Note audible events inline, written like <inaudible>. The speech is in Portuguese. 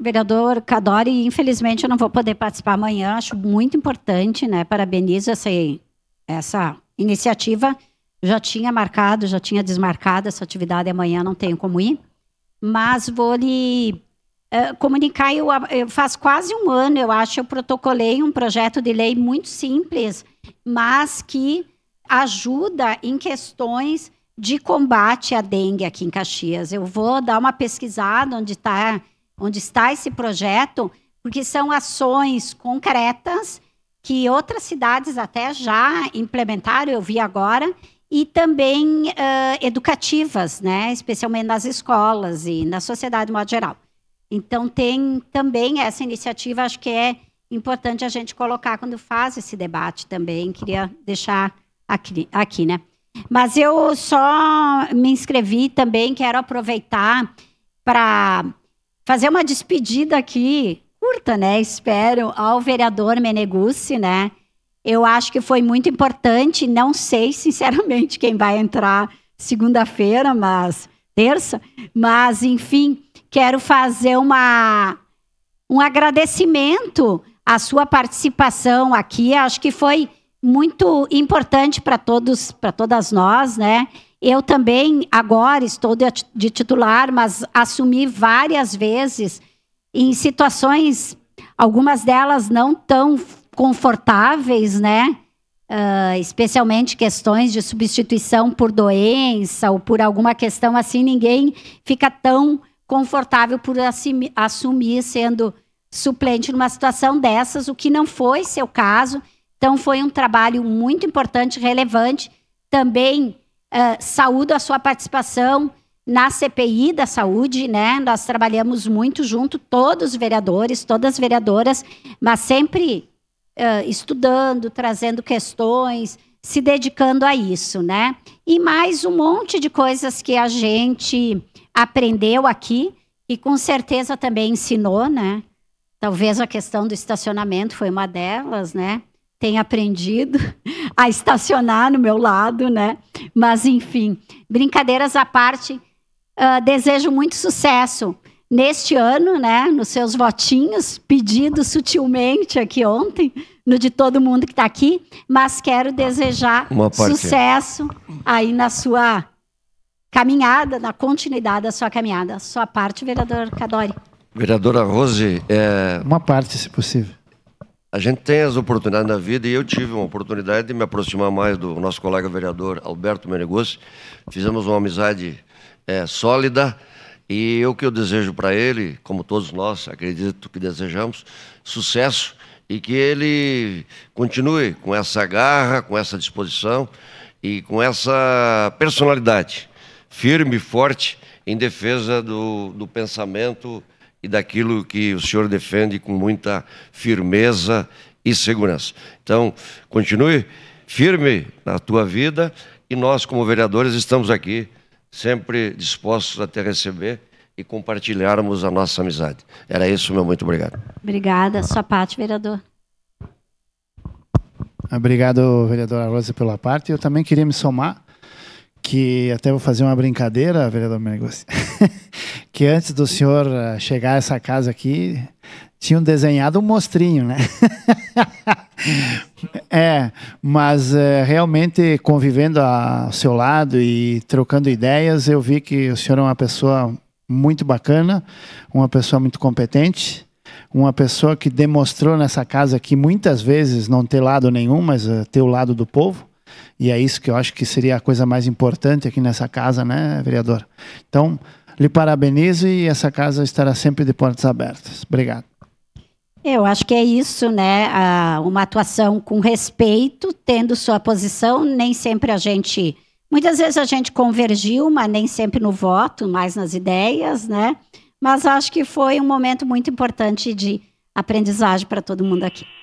Vereador Cadori, infelizmente eu não vou poder participar amanhã, acho muito importante, né? Parabenizo essa, essa iniciativa. Já tinha marcado, já tinha desmarcado essa atividade amanhã, não tenho como ir. Mas vou lhe uh, comunicar, eu, eu, faz quase um ano, eu acho, eu protocolei um projeto de lei muito simples, mas que ajuda em questões de combate à dengue aqui em Caxias. Eu vou dar uma pesquisada onde está onde está esse projeto, porque são ações concretas que outras cidades até já implementaram, eu vi agora, e também uh, educativas, né? especialmente nas escolas e na sociedade de modo geral. Então, tem também essa iniciativa, acho que é importante a gente colocar quando faz esse debate também, queria deixar aqui, aqui né? Mas eu só me inscrevi também, quero aproveitar para fazer uma despedida aqui, curta, né? Espero, ao vereador Menegucci, né? Eu acho que foi muito importante. Não sei, <laughs> sinceramente, quem vai entrar segunda-feira, mas terça. Mas, enfim, quero fazer uma, um agradecimento à sua participação aqui. Acho que foi muito importante para todos, para todas nós, né? Eu também agora estou de, titular, mas assumi várias vezes em situações, algumas delas não tão confortáveis, né? Uh, especialmente questões de substituição por doença ou por alguma questão assim, ninguém fica tão confortável por assumir sendo suplente numa situação dessas, o que não foi seu caso. Então, foi um trabalho muito importante, relevante. Também ah, saúdo a sua participação na CPI da saúde, né? Nós trabalhamos muito junto, todos os vereadores, todas as vereadoras, mas sempre uh, estudando, trazendo questões, se dedicando a isso, né? E mais um monte de coisas que a gente aprendeu aqui e com certeza também ensinou, né? Talvez a questão do estacionamento foi uma delas, né? Tem aprendido <laughs> a estacionar no meu lado, né? Mas, enfim, brincadeiras à parte, uh, desejo muito sucesso neste ano, né? Nos seus votinhos, pedido sutilmente aqui ontem, no de todo mundo que está aqui, mas quero desejar sucesso aí na sua caminhada, na continuidade da sua caminhada. Sua parte, vereador Cadori. Vereadora Rose, é... uma parte, se possível. A gente tem as oportunidades na vida e eu tive uma oportunidade de me aproximar mais do nosso colega vereador Alberto Meneguzzi. Fizemos uma amizade é, sólida e o que eu desejo para ele, como todos nós acredito que desejamos, sucesso e que ele continue com essa garra, com essa disposição e com essa personalidade firme e forte em defesa do, do pensamento e daquilo que o senhor defende com muita firmeza e segurança. Então, continue firme na tua vida e nós, como vereadores, estamos aqui sempre dispostos a te receber e compartilharmos a nossa amizade. Era isso, meu muito obrigado. Obrigada. Sua parte, vereador. Obrigado, vereadora Rosa, pela parte. Eu também queria me somar, que até vou fazer uma brincadeira, vereador Menegossi. <laughs> que antes do senhor eh, chegar a essa casa aqui, tinham desenhado um mostrinho, né? <laughs> é, mas eh, realmente convivendo ao seu lado e trocando ideias, eu vi que o senhor é uma pessoa muito bacana, uma pessoa muito competente, uma pessoa que demonstrou nessa casa aqui muitas vezes não ter lado nenhum, mas eh, ter o lado do povo. E é isso que eu acho que seria a coisa mais importante aqui nessa casa, né, vereador? Então, lhe parabenizo e essa casa estará sempre de portas abertas. Obrigado. Eu acho que é isso, né? Ah, uma atuação com respeito, tendo sua posição. Nem sempre a gente. Muitas vezes a gente convergiu, mas nem sempre no voto, mais nas ideias, né? Mas acho que foi um momento muito importante de aprendizagem para todo mundo aqui.